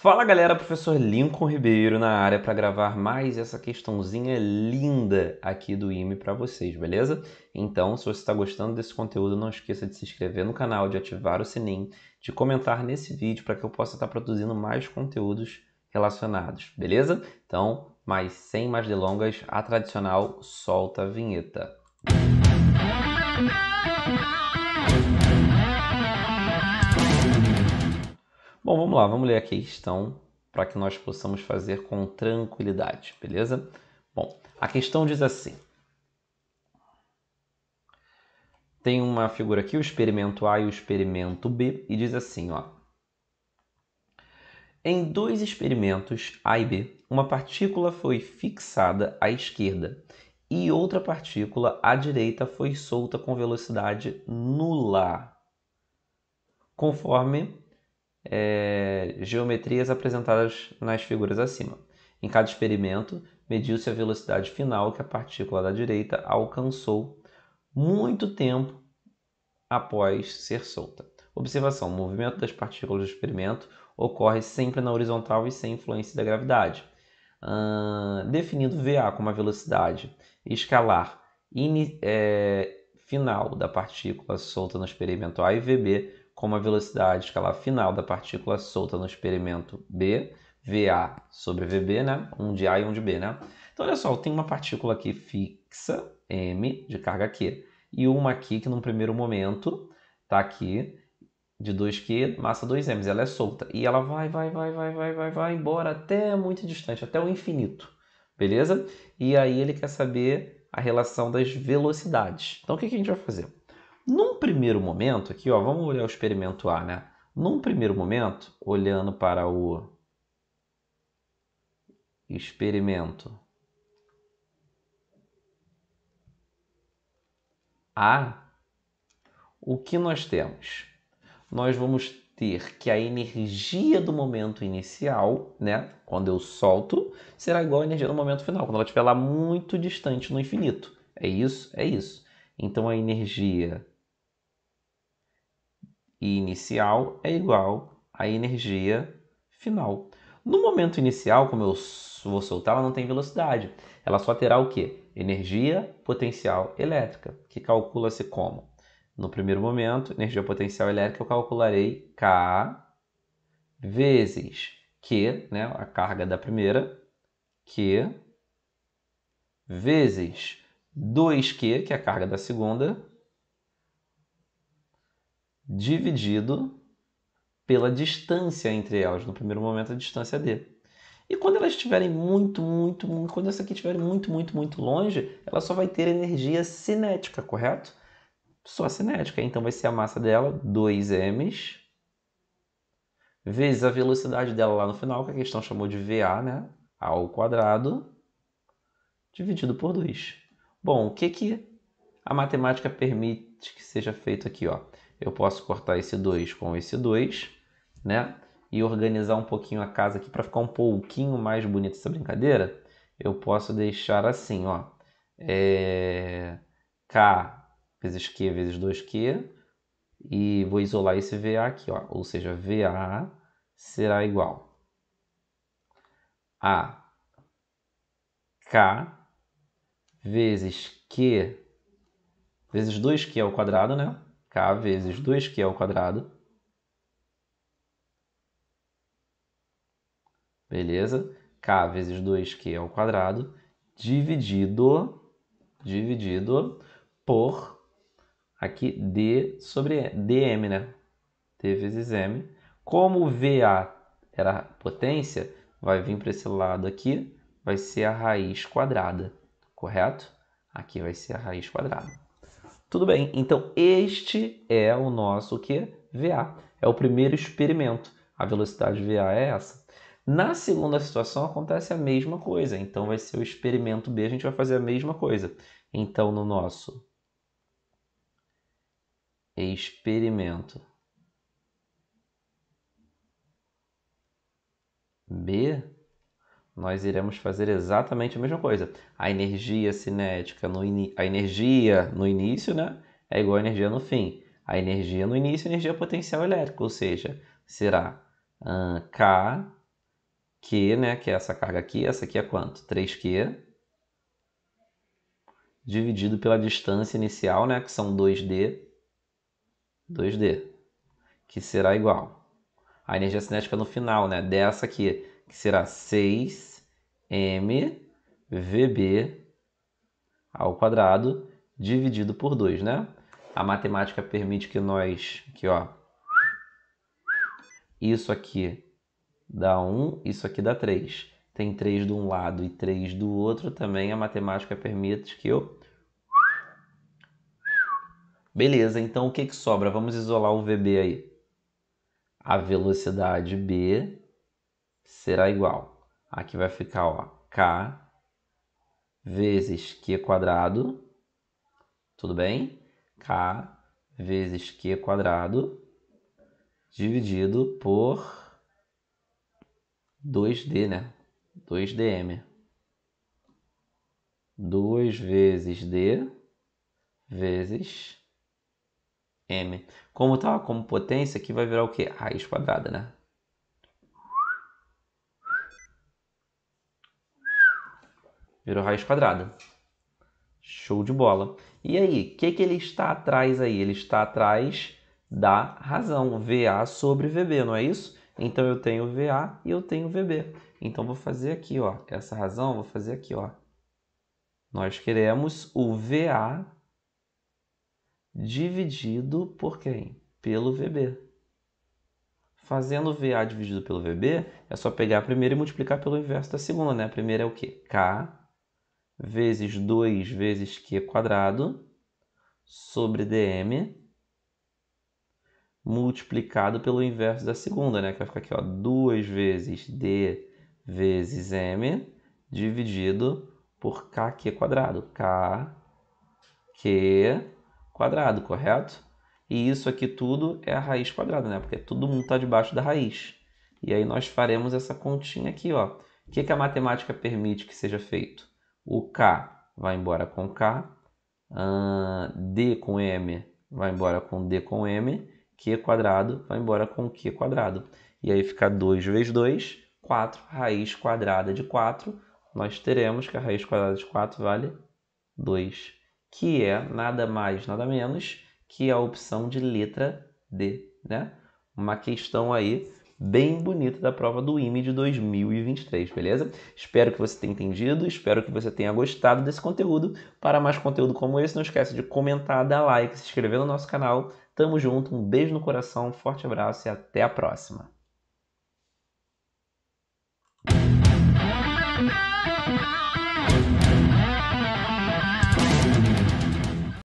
Fala galera, professor Lincoln Ribeiro na área para gravar mais essa questãozinha linda aqui do IME para vocês, beleza? Então, se você está gostando desse conteúdo, não esqueça de se inscrever no canal, de ativar o sininho, de comentar nesse vídeo para que eu possa estar tá produzindo mais conteúdos relacionados, beleza? Então, mas sem mais delongas, a tradicional solta a vinheta. Música Bom, vamos lá, vamos ler a questão para que nós possamos fazer com tranquilidade, beleza? Bom, a questão diz assim: tem uma figura aqui, o experimento A e o experimento B, e diz assim, ó. Em dois experimentos A e B, uma partícula foi fixada à esquerda e outra partícula à direita foi solta com velocidade nula, conforme é, geometrias apresentadas nas figuras acima. Em cada experimento, mediu-se a velocidade final que a partícula da direita alcançou muito tempo após ser solta. Observação: o movimento das partículas do experimento ocorre sempre na horizontal e sem influência da gravidade. Uh, definindo VA como a velocidade escalar in, é, final da partícula solta no experimento A e VB, como a velocidade escalar final da partícula solta no experimento B, VA sobre VB, né? Um de A e um de B, né? Então, olha só, tem uma partícula aqui fixa, M, de carga Q, e uma aqui que, num primeiro momento, está aqui, de 2Q, massa 2M, ela é solta. E ela vai, vai, vai, vai, vai, vai, vai embora até muito distante, até o infinito, beleza? E aí ele quer saber a relação das velocidades. Então, o que, que a gente vai fazer? Num primeiro momento, aqui ó, vamos olhar o experimento A, né? Num primeiro momento, olhando para o experimento A, o que nós temos? Nós vamos ter que a energia do momento inicial, né, quando eu solto, será igual à energia do momento final, quando ela estiver lá muito distante no infinito. É isso, é isso. Então a energia inicial é igual à energia final. No momento inicial, como eu vou soltar, ela não tem velocidade. Ela só terá o quê? Energia potencial elétrica, que calcula-se como? No primeiro momento, energia potencial elétrica, eu calcularei K vezes Q, né, a carga da primeira, Q, vezes 2Q, que é a carga da segunda, dividido pela distância entre elas. No primeiro momento, a distância é D. E quando elas estiverem muito, muito, muito, quando essa aqui estiver muito, muito, muito longe, ela só vai ter energia cinética, correto? Só cinética. Então vai ser a massa dela, 2m, vezes a velocidade dela lá no final, que a questão chamou de VA, né? A ao quadrado, dividido por 2. Bom, o que, que a matemática permite que seja feito aqui? Ó? eu posso cortar esse 2 com esse 2, né? E organizar um pouquinho a casa aqui para ficar um pouquinho mais bonita essa brincadeira. Eu posso deixar assim, ó. É... K vezes Q vezes 2Q. E vou isolar esse VA aqui, ó. Ou seja, VA será igual a K vezes Q vezes 2Q ao quadrado, né? k vezes 2k o quadrado. Beleza? k vezes 2 é o quadrado dividido dividido por aqui d sobre dm, né? t vezes m. Como VA era potência, vai vir para esse lado aqui, vai ser a raiz quadrada, correto? Aqui vai ser a raiz quadrada. Tudo bem, então este é o nosso que VA. É o primeiro experimento. A velocidade VA é essa. Na segunda situação acontece a mesma coisa. Então vai ser o experimento B, a gente vai fazer a mesma coisa. Então no nosso experimento B, nós iremos fazer exatamente a mesma coisa. A energia cinética, no a energia no início né, é igual à energia no fim. A energia no início é energia potencial elétrica, ou seja, será hum, K, Q, né, que é essa carga aqui, essa aqui é quanto? 3Q, dividido pela distância inicial, né, que são 2D, 2D, que será igual à energia cinética no final, né, dessa aqui, que será 6 mvb ao quadrado dividido por 2, né? A matemática permite que nós, que ó, isso aqui dá 1, um, isso aqui dá 3. Tem 3 de um lado e 3 do outro, também a matemática permite que eu... Beleza, então o que, que sobra? Vamos isolar o VB aí. A velocidade B será igual Aqui vai ficar ó, K vezes Q quadrado, tudo bem? K vezes Q quadrado dividido por 2D, né? 2dm. 2 vezes D vezes M. Como tá como potência, aqui vai virar o quê? Raiz quadrada, né? Virou raiz quadrada. Show de bola. E aí, o que, que ele está atrás aí? Ele está atrás da razão, VA sobre VB, não é isso? Então eu tenho VA e eu tenho VB. Então vou fazer aqui, ó, essa razão, vou fazer aqui, ó. Nós queremos o VA dividido por quem? Pelo VB. Fazendo VA dividido pelo VB, é só pegar a primeira e multiplicar pelo inverso da segunda, né? A primeira é o quê? K vezes 2 vezes Q quadrado sobre dm multiplicado pelo inverso da segunda, né? Que vai ficar aqui, ó, 2 vezes d vezes m dividido por kq quadrado. kq quadrado, correto? E isso aqui tudo é a raiz quadrada, né? Porque todo mundo está debaixo da raiz. E aí nós faremos essa continha aqui, ó. O que, que a matemática permite que seja feito? O K vai embora com K. Uh, D com M vai embora com D com M. Q quadrado vai embora com Q quadrado. E aí fica 2 vezes 2, 4. Raiz quadrada de 4. Nós teremos que a raiz quadrada de 4 vale 2. Que é nada mais, nada menos que a opção de letra D, né? Uma questão aí bem bonito da prova do IME de 2023, beleza? Espero que você tenha entendido, espero que você tenha gostado desse conteúdo. Para mais conteúdo como esse, não esquece de comentar, dar like, se inscrever no nosso canal. Tamo junto, um beijo no coração, um forte abraço e até a próxima.